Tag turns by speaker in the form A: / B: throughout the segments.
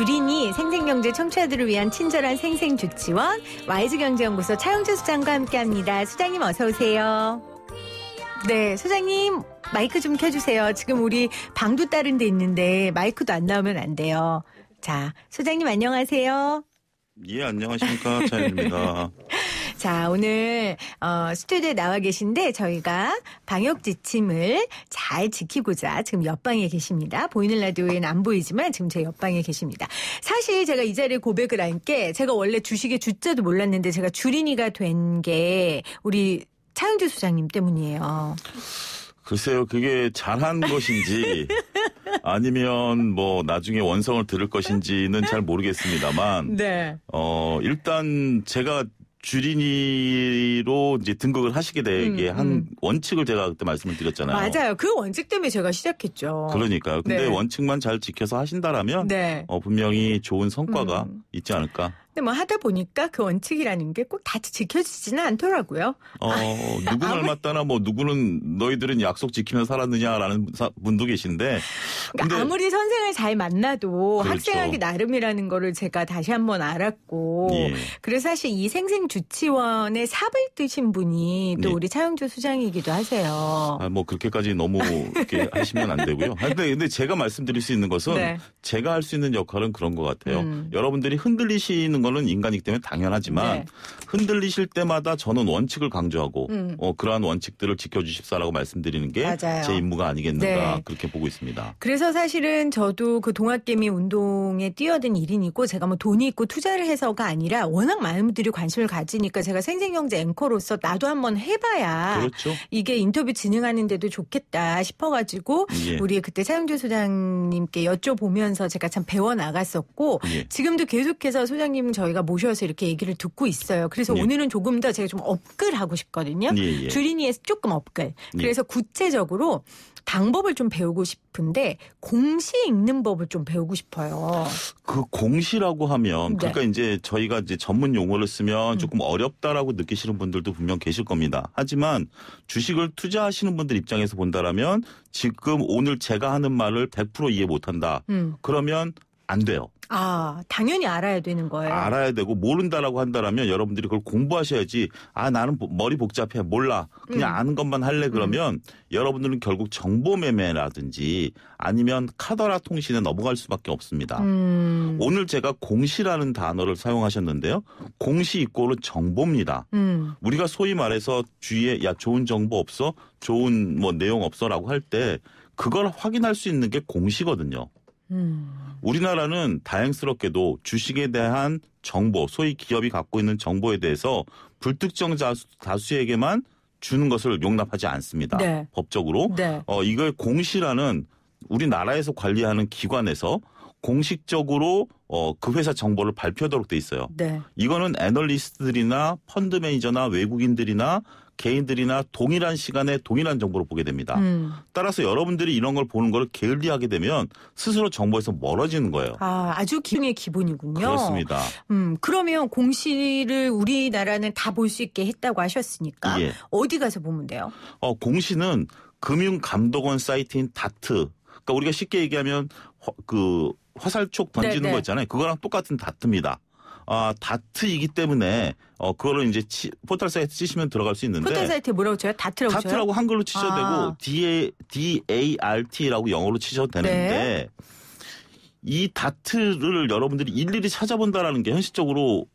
A: 주린이 생생경제 청취자들을 위한 친절한 생생주치원 와이즈경제연구소 차영주 수장과 함께합니다. 수장님 어서 오세요. 네, 소장님 마이크 좀 켜주세요. 지금 우리 방도 다른 데 있는데 마이크도 안 나오면 안 돼요. 자, 소장님 안녕하세요.
B: 예, 안녕하십니까. 차영입니다.
A: 자, 오늘 어, 스튜디오에 나와 계신데 저희가 방역 지침을 잘 지키고자 지금 옆방에 계십니다. 보이는 라디오에는 안 보이지만 지금 제 옆방에 계십니다. 사실 제가 이 자리에 고백을 한 게 제가 원래 주식의 주자도 몰랐는데 제가 주린이가 된 게 우리 차영주 소장님 때문이에요.
B: 글쎄요, 그게 잘한 것인지 아니면 뭐 나중에 원성을 들을 것인지는 잘 모르겠습니다만, 네. 어 일단 제가 주린이로 이제 등극을 하시게 되게 음, 한 음. 원칙을 제가 그때 말씀을 드렸잖아요.
A: 맞아요. 그 원칙 때문에 제가 시작했죠. 그러니까요. 근데 네.
B: 원칙만 잘 지켜서 하신다라면 네. 어, 분명히 좋은 성과가 음. 있지 않을까.
A: 근데 뭐 하다 보니까 그 원칙이라는 게 꼭 다 지켜지지는 않더라고요. 어, 아, 누구 말
B: 맞다나 뭐 누구는 너희들은 약속 지키며 살았느냐라는 분도 계신데. 그러 그러니까 아무리
A: 선생을 잘 만나도 그렇죠. 학생하기 나름이라는 거를 제가 다시 한번 알았고. 예. 그래서 사실 이 생생주치원의 삽을 뜨신 분이 또 예. 우리 차영주 수장이기도 하세요.
B: 아, 뭐 그렇게까지 너무 이렇게 하시면 안 되고요. 아, 근데, 근데 제가 말씀드릴 수 있는 것은 네. 제가 할 수 있는 역할은 그런 것 같아요. 음. 여러분들이 흔들리시는 건 거는 인간이기 때문에 당연하지만 네. 흔들리실 때마다 저는 원칙을 강조하고 음. 어, 그러한 원칙들을 지켜주십사라고 말씀드리는 게 제 임무가 아니겠는가 네. 그렇게 보고 있습니다.
A: 그래서 사실은 저도 그 동학개미 운동에 뛰어든 일인이고 제가 뭐 돈이 있고 투자를 해서가 아니라 워낙 많은 분들이 관심을 가지니까 제가 생생경제 앵커로서 나도 한번 해봐야 그렇죠. 이게 인터뷰 진행하는데도 좋겠다 싶어가지고 예. 우리 그때 사용주 소장님께 여쭤보면서 제가 참 배워 나갔었고 예. 지금도 계속해서 소장님 저희가 모셔서 이렇게 얘기를 듣고 있어요. 그래서 예. 오늘은 조금 더 제가 좀 업글하고 싶거든요. 예, 예. 주린이에서 조금 업글. 예. 그래서 구체적으로 방법을 좀 배우고 싶은데 공시 읽는 법을 좀 배우고 싶어요.
B: 그 공시라고 하면 네. 그러니까 이제 저희가 이제 전문 용어를 쓰면 음. 조금 음. 어렵다라고 느끼시는 분들도 분명 계실 겁니다. 하지만 주식을 투자하시는 분들 입장에서 본다라면 지금 오늘 제가 하는 말을 100% 이해 못한다. 음. 그러면 안 돼요.
A: 아, 당연히 알아야 되는 거예요.
B: 알아야 되고 모른다라고 한다라면 여러분들이 그걸 공부하셔야지. 아, 나는 뭐 머리 복잡해. 몰라. 그냥 음. 아는 것만 할래 음. 그러면 음. 여러분들은 결국 정보 매매라든지 아니면 카더라 통신에 넘어갈 수밖에 없습니다. 음. 오늘 제가 공시라는 단어를 사용하셨는데요. 공시 이꼴은 정보입니다. 음. 우리가 소위 말해서 주위에 야 좋은 정보 없어? 좋은 뭐 내용 없어라고 할 때 그걸 확인할 수 있는 게 공시거든요. 음. 우리나라는 다행스럽게도 주식에 대한 정보, 소위 기업이 갖고 있는 정보에 대해서 불특정 다수, 에게만 주는 것을 용납하지 않습니다. 네. 법적으로. 네. 어, 이걸 공시라는 우리나라에서 관리하는 기관에서 공식적으로 어, 그 회사 정보를 발표하도록 돼 있어요. 네. 이거는 애널리스트들이나 펀드 매니저나 외국인들이나 개인들이나 동일한 시간에 동일한 정보를 보게 됩니다. 음. 따라서 여러분들이 이런 걸 보는 걸 게을리하게 되면 스스로 정보에서 멀어지는 거예요.
A: 아, 아주 기능의 기본이군요. 그렇습니다. 음, 그러면 공시를 우리나라는 다 볼 수 있게 했다고 하셨으니까 예. 어디 가서 보면 돼요?
B: 어, 공시는 금융감독원 사이트인 다트 그러니까 우리가 쉽게 얘기하면 화, 그 화살촉 던지는 네네. 네. 거 있잖아요. 그거랑 똑같은 다트입니다. 아, 다트이기 때문에 어 그거를 이제 치, 포털 사이트 치시면 들어갈 수 있는데 포털
A: 사이트에 뭐라고 쳐요? 다트라고 쳐요? 다트라고 한글로 치셔도 아. 되고
B: D A D A R T라고 영어로 치셔도 되는데 네. 이 다트를 여러분들이 일일이 찾아본다라는 게 현실적으로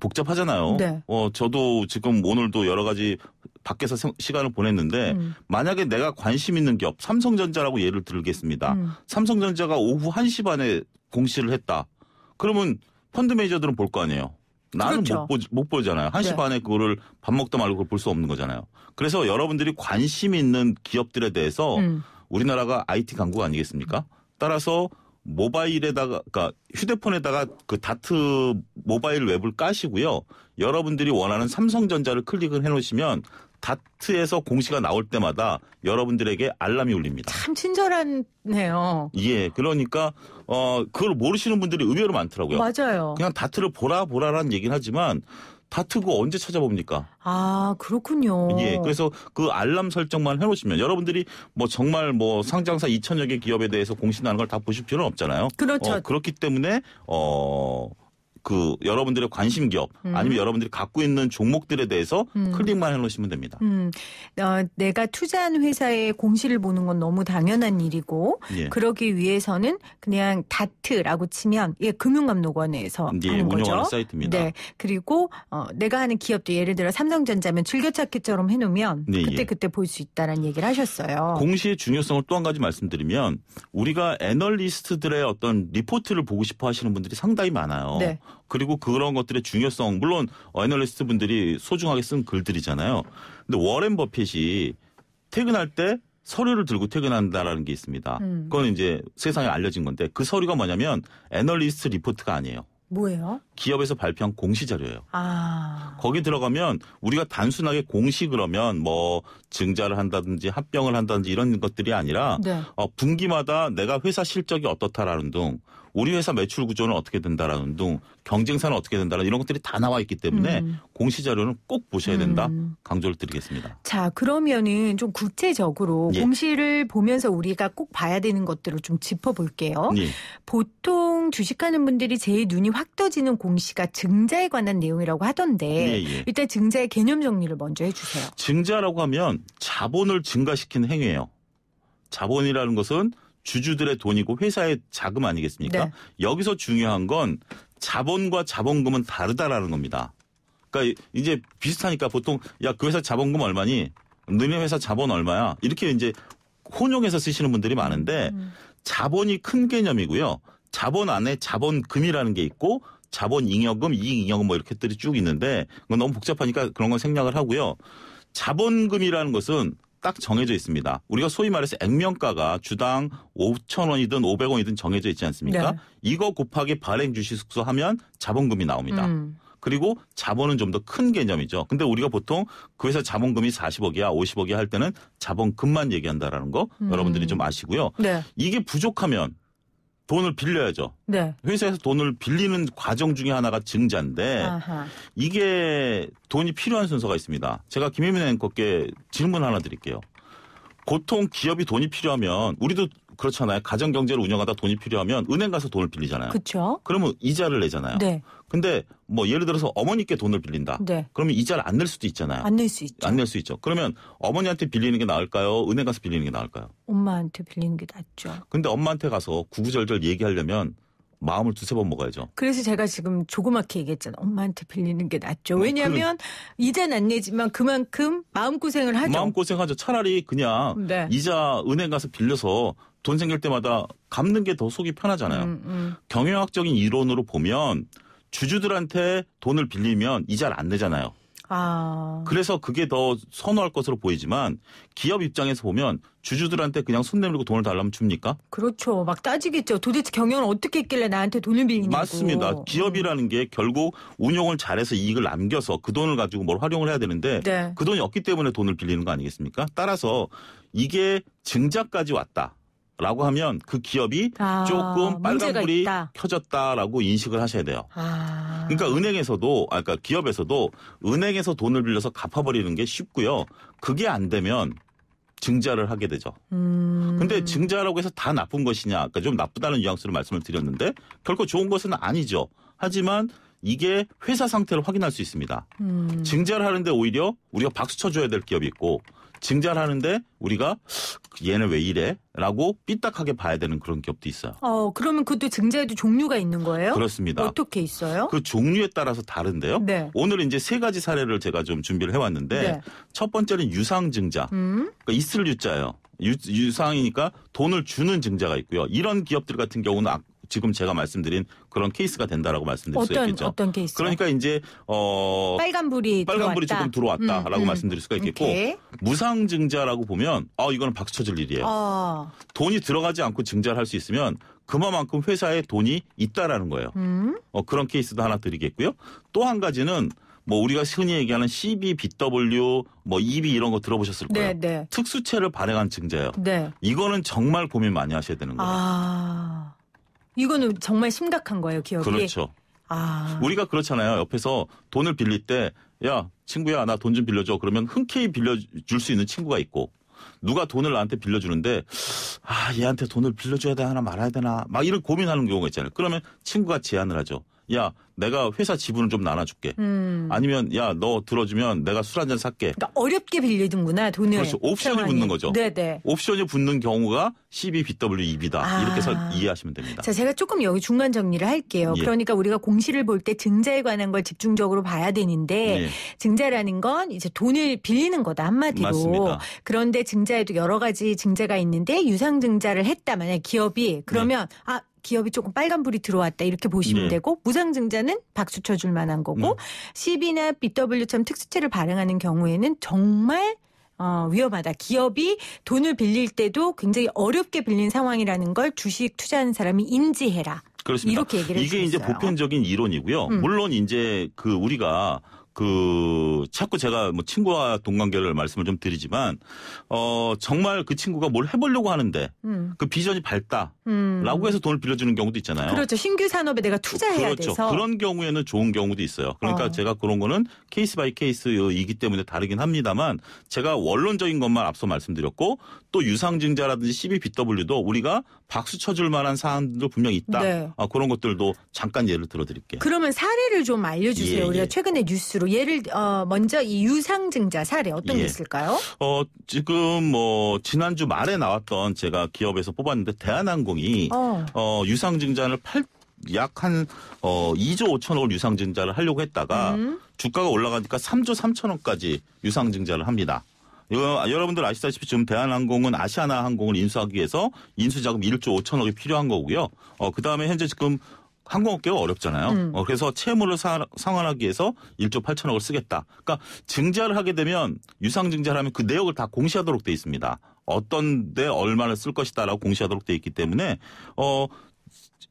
B: 복잡하잖아요. 네. 어, 저도 지금 오늘도 여러 가지 밖에서 시간을 보냈는데 음. 만약에 내가 관심 있는 기업 삼성전자라고 예를 들겠습니다. 음. 삼성전자가 오후 1시 반에 공시를 했다. 그러면 펀드 매니저들은 볼 거 아니에요. 나는 그렇죠. 못, 보, 못 보잖아요. 1시 네. 반에 그거를 밥 먹다 말고 볼 수 없는 거잖아요. 그래서 여러분들이 관심 있는 기업들에 대해서 음. 우리나라가 IT 강국 아니겠습니까? 따라서 모바일에다가 그니까 휴대폰에다가 그 다트 모바일 웹을 까시고요. 여러분들이 원하는 삼성전자를 클릭을 해 놓으시면 다트에서 공시가 나올 때마다 여러분들에게 알람이 울립니다.
A: 참 친절하네요.
B: 예, 그러니까 어 그걸 모르시는 분들이 의외로 많더라고요.
A: 맞아요. 그냥
B: 다트를 보라 보라라는 얘기는 하지만 다틀고 언제 찾아봅니까?
A: 아, 그렇군요. 예.
B: 그래서 그 알람 설정만 해놓으시면 여러분들이 뭐 정말 뭐 상장사 2천여 개 기업에 대해서 공신하는 걸 다 보실 필요는 없잖아요. 그렇죠. 어, 그렇기 때문에, 어, 그 여러분들의 관심 기업 음. 아니면 여러분들이 갖고 있는 종목들에 대해서 음. 클릭만 해놓으시면 됩니다.
A: 음. 어, 내가 투자한 회사의 공시를 보는 건 너무 당연한 일이고 예. 그러기 위해서는 그냥 다트라고 치면 예 금융감독원에서 예, 하는 거죠. 사이트입니다. 네. 그리고 어, 내가 하는 기업도 예를 들어 삼성전자면 즐겨찾기처럼 해놓으면 네, 그때 예. 그때 볼 수 있다는 라 얘기를 하셨어요.
B: 공시의 중요성을 또 한 가지 말씀드리면 우리가 애널리스트들의 어떤 리포트를 보고 싶어 하시는 분들이 상당히 많아요. 네. 그리고 그런 것들의 중요성 물론 애널리스트 분들이 소중하게 쓴 글들이잖아요. 근데 워렌 버핏이 퇴근할 때 서류를 들고 퇴근한다라는 게 있습니다. 음. 그건 이제 세상에 알려진 건데 그 서류가 뭐냐면 애널리스트 리포트가 아니에요. 뭐예요? 기업에서 발표한 공시 자료예요. 아. 거기 들어가면 우리가 단순하게 공시 그러면 뭐 증자를 한다든지 합병을 한다든지 이런 것들이 아니라 네. 어, 분기마다 내가 회사 실적이 어떻다라는 등 우리 회사 매출 구조는 어떻게 된다라는 등 경쟁사는 어떻게 된다라는 이런 것들이 다 나와 있기 때문에 음. 공시 자료는 꼭 보셔야 된다 음. 강조를 드리겠습니다.
A: 자 그러면은 좀 구체적으로 예. 공시를 보면서 우리가 꼭 봐야 되는 것들을 좀 짚어볼게요. 예. 보통 주식하는 분들이 제일 눈이 확 떠지는 공시가 증자에 관한 내용이라고 하던데 예, 예. 일단 증자의 개념 정리를 먼저
B: 해주세요. 증자라고 하면 자본을 증가시킨 행위예요. 자본이라는 것은 주주들의 돈이고 회사의 자금 아니겠습니까? 네. 여기서 중요한 건 자본과 자본금은 다르다라는 겁니다. 그러니까 이제 비슷하니까 보통 야그 회사 자본금 얼마니? 너네 회사 자본 얼마야? 이렇게 이제 혼용해서 쓰시는 분들이 많은데 음. 자본이 큰 개념이고요. 자본 안에 자본금이라는 게 있고 자본 잉여금, 이익 잉여금 뭐 이렇게 들이 쭉 있는데 그건 너무 복잡하니까 그런 건 생략을 하고요. 자본금이라는 것은 딱 정해져 있습니다. 우리가 소위 말해서 액면가가 주당 5 0 0 0 원이든 500원이든 정해져 있지 않습니까? 네. 이거 곱하기 발행 주식수소 하면 자본금이 나옵니다. 음. 그리고 자본은 좀 더 큰 개념이죠. 근데 우리가 보통 그 회사 자본금이 40억이야, 50억이야 할 때는 자본금만 얘기한다라는 거 음. 여러분들이 좀 아시고요. 네. 이게 부족하면 돈을 빌려야죠. 네. 회사에서 돈을 빌리는 과정 중에 하나가 증자인데 아하. 이게 돈이 필요한 순서가 있습니다. 제가 김혜민 앵커께 질문 하나 드릴게요. 보통 기업이 돈이 필요하면 우리도 그렇잖아요. 가정 경제를 운영하다 돈이 필요하면 은행 가서 돈을 빌리잖아요. 그렇죠. 그러면 이자를 내잖아요. 네. 근데 뭐 예를 들어서 어머니께 돈을 빌린다. 네. 그러면 이자를 안 낼 수도 있잖아요. 안
A: 낼 수 있죠. 안
B: 낼 수 있죠. 그러면 어머니한테 빌리는 게 나을까요? 은행 가서 빌리는 게 나을까요?
A: 엄마한테 빌리는 게
B: 낫죠. 근데 엄마한테 가서 구구절절 얘기하려면 마음을 두세 번 먹어야죠.
A: 그래서 제가 지금 조그맣게 얘기했잖아. 엄마한테 빌리는 게 낫죠. 음, 왜냐하면 이자는 안 내지만 그만큼 마음고생을 하죠.
B: 마음고생하죠. 차라리 그냥 네. 이자 은행 가서 빌려서 돈 생길 때마다 갚는 게 더 속이 편하잖아요. 음, 음. 경영학적인 이론으로 보면 주주들한테 돈을 빌리면 이자를 안 내잖아요.
A: 아.
B: 그래서 그게 더 선호할 것으로 보이지만 기업 입장에서 보면 주주들한테 그냥 손 내밀고 돈을 달라면 줍니까?
A: 그렇죠. 막 따지겠죠. 도대체 경영을 어떻게 했길래 나한테 돈을 빌리냐고. 맞습니다. 어.
B: 기업이라는 게 결국 운영을 잘해서 이익을 남겨서 그 돈을 가지고 뭘 활용을 해야 되는데 네. 그 돈이 없기 때문에 돈을 빌리는 거 아니겠습니까? 따라서 이게 증자까지 왔다. 라고 하면 그 기업이 아, 조금 빨간불이 켜졌다라고 인식을 하셔야 돼요. 아. 그러니까 은행에서도, 아까 그러니까 기업에서도 은행에서 돈을 빌려서 갚아버리는 게 쉽고요. 그게 안 되면 증자를 하게 되죠. 음. 근데 증자라고 해서 다 나쁜 것이냐, 그러니까 좀 나쁘다는 뉘앙스로 말씀을 드렸는데 결코 좋은 것은 아니죠. 하지만 이게 회사 상태를 확인할 수 있습니다. 음. 증자를 하는데 오히려 우리가 박수 쳐줘야 될 기업이 있고 증자하는데 우리가 얘는 왜 이래? 라고 삐딱하게 봐야 되는 그런 기업도 있어요.
A: 어, 그러면 그때 증자에도 종류가 있는 거예요? 그렇습니다. 어떻게 있어요?
B: 그 종류에 따라서 다른데요. 네. 오늘 이제 세 가지 사례를 제가 좀 준비를 해왔는데 네. 첫 번째는 유상증자. 음? 그러니까 있을 유자예요. 유, 유상이니까 돈을 주는 증자가 있고요. 이런 기업들 같은 경우는 지금 제가 말씀드린 그런 케이스가 된다라고 말씀드렸어요수있 어떤 케이스? 그러니까 이제 어
A: 빨간불이 빨간불이 들 조금 들어왔다라고 음, 음. 말씀드릴
B: 수가 있겠고 무상 증자라고 보면 아 이거는 박수 쳐질 일이에요. 어. 돈이 들어가지 않고 증자를 할 수 있으면 그만큼 회사에 돈이 있다라는 거예요. 음. 어, 그런 케이스도 하나 드리겠고요. 또 한 가지는 뭐 우리가 흔히 얘기하는 CBBW 뭐 EB 이런 거 들어보셨을 거예요. 네, 네. 특수채를 발행한 증자예요. 네. 이거는 정말 고민 많이 하셔야 되는
A: 거예요. 아... 이거는 정말 심각한 거예요, 기업이. 그렇죠.
B: 아. 우리가 그렇잖아요. 옆에서 돈을 빌릴 때, 야, 친구야, 나 돈 좀 빌려줘. 그러면 흔쾌히 빌려줄 수 있는 친구가 있고, 누가 돈을 나한테 빌려주는데, 아, 얘한테 돈을 빌려줘야 되나 말아야 되나, 막 이런 고민하는 경우가 있잖아요. 그러면 친구가 제안을 하죠. 야 내가 회사 지분을 좀 나눠줄게. 음. 아니면 야너 들어주면 내가 술 한 잔 살게. 그러니까
A: 어렵게 빌리든구나 돈을. 그렇죠.
B: 옵션이 상황이. 붙는 거죠. 네네. 네. 옵션이 붙는 경우가 CBBWEB다 아. 이렇게 해서 이해하시면 됩니다.
A: 자 제가 조금 여기 중간 정리를 할게요. 예. 그러니까 우리가 공시를 볼 때 증자에 관한 걸 집중적으로 봐야 되는데 예. 증자라는 건 이제 돈을 빌리는 거다 한마디로. 맞습니다. 그런데 증자에도 여러 가지 증자가 있는데 유상 증자를 했다 만약 기업이 그러면 예. 아 기업이 조금 빨간불이 들어왔다 이렇게 보시면 네. 되고 무상증자는 박수 쳐줄 만한 거고 CB나 네. BW처럼 특수채를 발행하는 경우에는 정말 어, 위험하다. 기업이 돈을 빌릴 때도 굉장히 어렵게 빌린 상황이라는 걸 주식 투자하는 사람이 인지해라.
B: 그렇습니다. 이렇게 얘기를 이게 이제 보편적인 이론이고요. 음. 물론 이제 그 우리가 그 자꾸 제가 뭐 친구와 동관계를 말씀을 좀 드리지만 어 정말 그 친구가 뭘 해보려고 하는데 음. 그 비전이 밝다라고 음. 해서 돈을 빌려주는 경우도 있잖아요.
A: 그렇죠. 신규 산업에 내가 투자해야 그렇죠. 돼서 그런
B: 경우에는 좋은 경우도 있어요. 그러니까 어. 제가 그런 거는 케이스 바이 케이스이기 때문에 다르긴 합니다만 제가 원론적인 것만 앞서 말씀드렸고 또 유상증자라든지 CBBW도 우리가 박수 쳐줄 만한 사안도 분명히 있다. 네. 아, 그런 것들도 잠깐 예를 들어드릴게요.
A: 그러면 사례를 좀 알려주세요. 예, 우리가 예. 최근에 뉴스로 예를 어, 먼저 이 유상증자 사례 어떤 예. 게 있을까요?
B: 어, 지금 뭐 지난주 말에 나왔던 제가 기업에서 뽑았는데 대한항공이 어. 어 유상증자를 팔 약한 어 2조 5천억을 유상증자를 하려고 했다가 음. 주가가 올라가니까 3조 3천억까지 유상증자를 합니다. 여러분들 아시다시피 지금 대한항공은 아시아나 항공을 인수하기 위해서 인수자금 1조 5천억이 필요한 거고요. 어, 그 다음에 현재 지금 항공업계가 어렵잖아요. 음. 어, 그래서 채무를 사, 상환하기 위해서 1조 8천억을 쓰겠다. 그러니까 증자를 하게 되면 유상 증자를 하면 그 내역을 다 공시하도록 돼 있습니다. 어떤 데 얼마를 쓸 것이다라고 공시하도록 돼 있기 때문에 어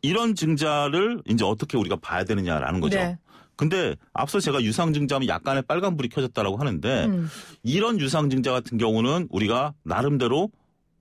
B: 이런 증자를 이제 어떻게 우리가 봐야 되느냐라는 거죠. 네. 근데 앞서 제가 유상 증자하면 약간의 빨간불이 켜졌다라고 하는데 음. 이런 유상 증자 같은 경우는 우리가 나름대로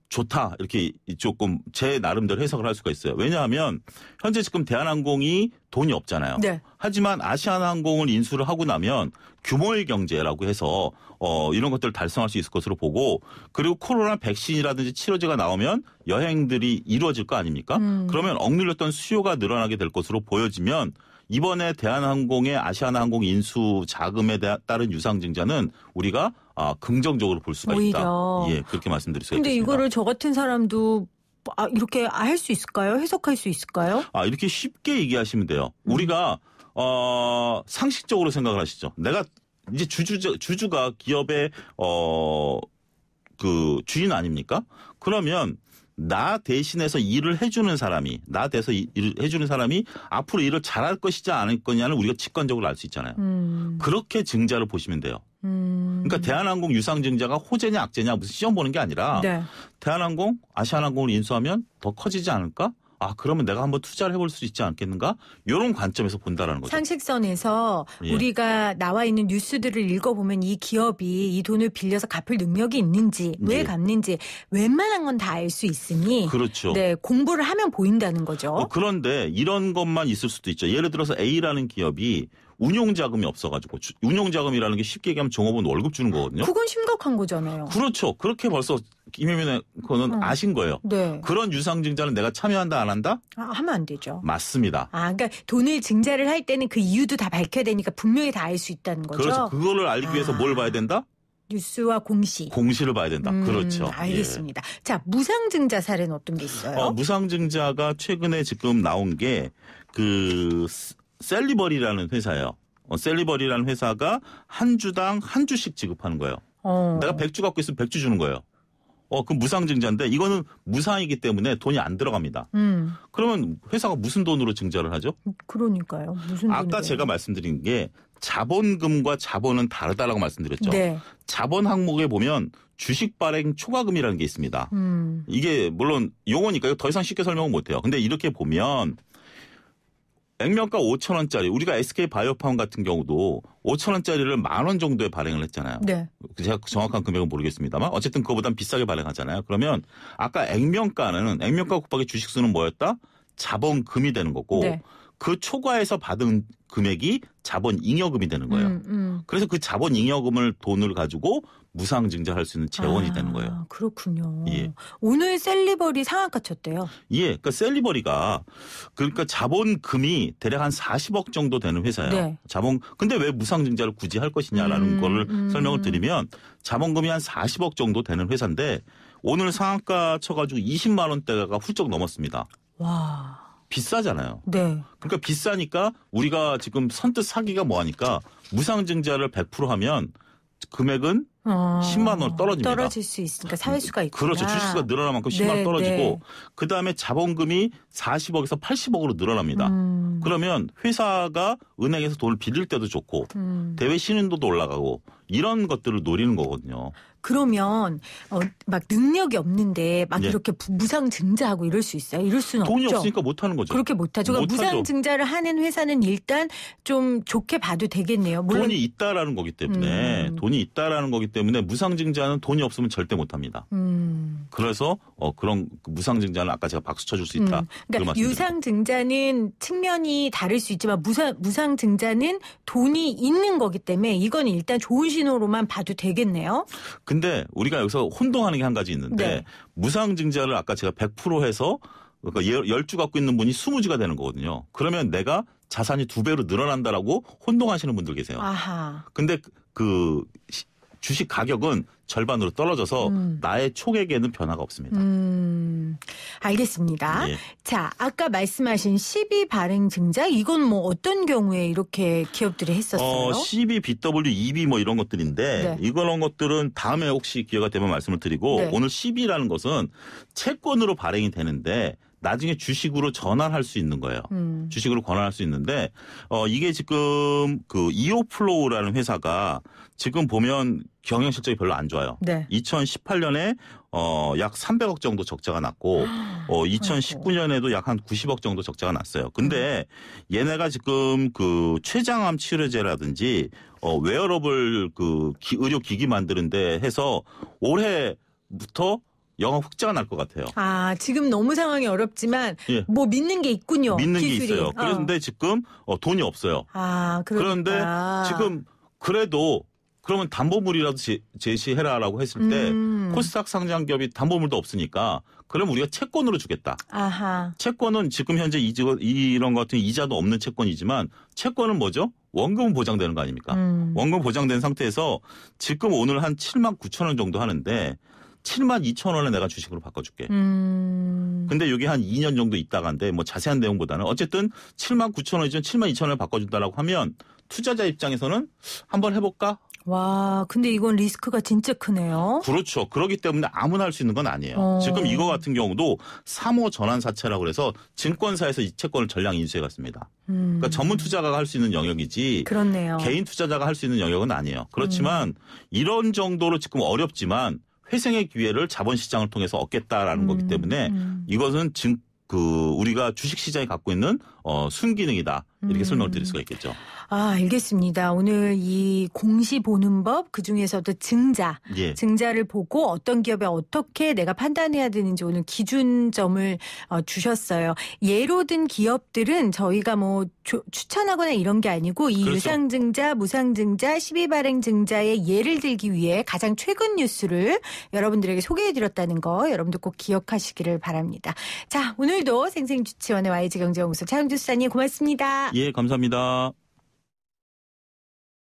B: 좋다 이렇게 조금 제 나름대로 해석을 할 수가 있어요. 왜냐하면 현재 지금 대한항공이 돈이 없잖아요. 네. 하지만 아시아나항공을 인수를 하고 나면 규모의 경제라고 해서 어 이런 것들을 달성할 수 있을 것으로 보고 그리고 코로나 백신이라든지 치료제가 나오면 여행들이 이루어질 거 아닙니까? 음. 그러면 억눌렸던 수요가 늘어나게 될 것으로 보여지면 이번에 대한항공의 아시아나항공 인수 자금에 대한 따른 유상증자는 우리가 아, 긍정적으로 볼 수가 오히려. 있다. 예, 그렇게 말씀드릴 수가 있습니다. 근데
A: 이거를 저 같은 사람도 아, 이렇게 할 수 있을까요? 해석할 수 있을까요?
B: 아, 이렇게 쉽게 얘기하시면 돼요. 음. 우리가 어, 상식적으로 생각을 하시죠. 내가 이제 주주 주주가 기업의 어그 주인 아닙니까? 그러면 나 대신해서 일을 해주는 사람이 나 대서 일을 해주는 사람이 앞으로 일을 잘할 것이지 않을 거냐는 우리가 직관적으로 알 수 있잖아요. 음. 그렇게 증자를 보시면 돼요. 음. 그러니까 대한항공 유상 증자가 호재냐 악재냐 무슨 시험 보는 게 아니라 네. 대한항공 아시아항공을 인수하면 더 커지지 않을까? 아 그러면 내가 한번 투자를 해볼 수 있지 않겠는가? 이런 관점에서 본다라는 거죠.
A: 상식선에서 예. 우리가 나와 있는 뉴스들을 읽어보면 이 기업이 이 돈을 빌려서 갚을 능력이 있는지 왜 예. 갚는지 웬만한 건 다 알 수 있으니 그렇죠. 네 공부를 하면 보인다는 거죠.
B: 어, 그런데 이런 것만 있을 수도 있죠. 예를 들어서 A라는 기업이 운용자금이 없어가지고 운용자금이라는 게 쉽게 얘기하면 종업원 월급 주는 거거든요. 그건
A: 심각한 거잖아요.
B: 그렇죠. 그렇게 벌써 김혜민 의원은 어. 아신 거예요. 네. 그런 유상 증자는 내가 참여한다 안 한다? 아,
A: 하면 안 되죠.
B: 맞습니다.
A: 아, 그러니까 돈을 증자를 할 때는 그 이유도 다 밝혀야 되니까 분명히 다 알 수 있다는 거죠. 그래서 그렇죠.
B: 그거를 알기 위해서 아. 뭘 봐야 된다?
A: 뉴스와 공시. 공시를
B: 봐야 된다. 음, 그렇죠. 예. 알겠습니다.
A: 예. 자, 무상증자 사례는 어떤 게 있어요? 어,
B: 무상증자가 최근에 지금 나온 게 그 셀리버리라는 회사예요. 어, 셀리버리라는 회사가 한 주당 한 주씩 지급하는 거예요. 어. 내가 100주 갖고 있으면 100주 주는 거예요. 어, 그 무상증자인데 이거는 무상이기 때문에 돈이 안 들어갑니다. 음. 그러면 회사가 무슨 돈으로 증자를 하죠?
A: 그러니까요. 무슨 아까 돈으로.
B: 제가 말씀드린 게 자본금과 자본은 다르다라고 말씀드렸죠. 네. 자본 항목에 보면 주식 발행 초과금이라는 게 있습니다. 음. 이게 물론 용어니까요. 더 이상 쉽게 설명은 못해요. 근데 이렇게 보면 액면가 5천 원짜리 우리가 SK 바이오팜 같은 경우도 5천 원짜리를 만 원 정도에 발행을 했잖아요. 네. 제가 정확한 금액은 모르겠습니다만 어쨌든 그거보단 비싸게 발행하잖아요. 그러면 아까 액면가는 액면가 곱하기 주식수는 뭐였다? 자본금이 되는 거고 네. 그초과에서 받은 금액이 자본 잉여금이 되는 거예요. 음, 음. 그래서 그 자본 잉여금을 돈을 가지고 무상 증자할 수 있는 재원이 아, 되는 거예요. 아,
A: 그렇군요. 예. 오늘 셀리버리 상한가 쳤대요.
B: 예. 그러니까 셀리버리가 그러니까 자본금이 대략 한 40억 정도 되는 회사예요. 네. 자본 근데 왜 무상 증자를 굳이 할 것이냐라는 음, 거를 음. 설명을 드리면 자본금이 한 40억 정도 되는 회사인데 오늘 상한가 쳐 가지고 20만 원대가 훌쩍 넘었습니다.
A: 와.
B: 비싸잖아요. 네. 그러니까 비싸니까 우리가 지금 선뜻 사기가 뭐하니까 무상증자를 100% 하면 금액은
A: 어, 10만 원 떨어집니다. 떨어질 수 있으니까 그, 사회수가 있구 그렇죠. 주식수가 늘어난 만큼 10만 네, 떨어지고 네.
B: 그다음에 자본금이 40억에서 80억으로 늘어납니다. 음. 그러면 회사가 은행에서 돈을 빌릴 때도 좋고 음. 대외 신인도도 올라가고 이런 것들을 노리는 거거든요.
A: 그러면 어, 막 능력이 없는데 막 예. 이렇게 무상 증자하고 이럴 수 있어요? 이럴 수는 돈이 없죠. 없으니까
B: 못 하는 거죠. 그렇게 못 하죠. 그러니까 무상
A: 증자를 하는 회사는 일단 좀 좋게 봐도 되겠네요. 물론... 돈이
B: 있다라는 거기 때문에 음. 돈이 있다라는 거기 때문에 무상 증자는 돈이 없으면 절대 못 합니다.
A: 음.
B: 그래서 어, 그런 그 무상증자는 아까 제가 박수 쳐줄 수 있다. 음. 그러니까
A: 유상증자는 측면이 다를 수 있지만 무상, 무상증자는 돈이 있는 거기 때문에 이건 일단 좋은 신호로만 봐도 되겠네요.
B: 근데 우리가 여기서 혼동하는 게 한 가지 있는데 네. 무상증자를 아까 제가 100% 해서 그러니까 열주 갖고 있는 분이 20주가 되는 거거든요. 그러면 내가 자산이 두 배로 늘어난다라고 혼동하시는 분들 계세요.
A: 아하.
B: 근데 그 주식 가격은 절반으로 떨어져서 음. 나의 총액에는 변화가 없습니다.
A: 음, 알겠습니다. 예. 자, 아까 말씀하신 12 발행 증자 이건 뭐 어떤 경우에 이렇게 기업들이 했었어요? 어,
B: 12, BW, 2B 뭐 이런 것들인데 네. 이런 것들은 다음에 혹시 기회가 되면 말씀을 드리고 네. 오늘 12라는 것은 채권으로 발행이 되는데 나중에 주식으로 전환할 수 있는 거예요. 음. 주식으로 권환할 수 있는데 어 이게 지금 그 이오플로우라는 회사가 지금 보면 경영 실적이 별로 안 좋아요. 네. 2018년에 어약 300억 정도 적자가 났고 어 2019년에도 약 한 90억 정도 적자가 났어요. 근데 음. 얘네가 지금 그 췌장암 치료제라든지 어 웨어러블 그 기, 의료 기기 만드는데 해서 올해부터 영업 흑자가 날 것 같아요.
A: 아 지금 너무 상황이 어렵지만 예. 뭐 믿는 게 있군요. 믿는 기술이. 게 있어요. 어. 그런데
B: 지금 어, 돈이 없어요.
A: 아 그러니까. 그런데
B: 지금 그래도 그러면 담보물이라도 제, 제시해라라고 했을 때 음. 코스닥 상장 기업이 담보물도 없으니까 그럼 우리가 채권으로 주겠다.
A: 아하.
B: 채권은 지금 현재 이, 이런 것 같은 이자도 없는 채권이지만 채권은 뭐죠? 원금 보장되는 거 아닙니까? 음. 원금 보장된 상태에서 지금 오늘 한 7만 9천 원 정도 하는데 7만 2천 원에 내가 주식으로 바꿔줄게. 음. 근데 이게 한 2년 정도 있다가인데 뭐 자세한 내용보다는 어쨌든 7만 9천 원이든 7만 2천 원을 바꿔준다라고 하면 투자자 입장에서는 한번 해볼까
A: 와, 근데 이건 리스크가 진짜 크네요.
B: 그렇죠. 그렇기 때문에 아무나 할 수 있는 건 아니에요. 어. 지금 이거 같은 경우도 3호 전환 사채라고 그래서 증권사에서 이 채권을 전량 인수해 갔습니다. 그러니까 음. 그러니까 전문 투자가가 할 수 있는 영역이지 그렇네요. 개인 투자자가 할 수 있는 영역은 아니에요. 그렇지만 음. 이런 정도로 지금 어렵지만 회생의 기회를 자본시장을 통해서 얻겠다라는 음. 거기 때문에 음. 이것은 증, 그 우리가 주식시장이 갖고 있는 어, 순기능이다. 이렇게 음. 설명을 드릴 수가 있겠죠.
A: 아, 알겠습니다. 오늘 이 공시 보는 법, 그 중에서도 증자, 예. 증자를 보고 어떤 기업에 어떻게 내가 판단해야 되는지 오늘 기준점을 어, 주셨어요. 예로 든 기업들은 저희가 뭐 조, 추천하거나 이런 게 아니고 이 그렇죠. 유상증자, 무상증자, 시비발행증자의 예를 들기 위해 가장 최근 뉴스를 여러분들에게 소개해드렸다는 거 여러분들 꼭 기억하시기를 바랍니다. 자, 오늘도 생생주치원의 YG경제연구소 차영주 수사님 고맙습니다.
B: 예, 감사합니다.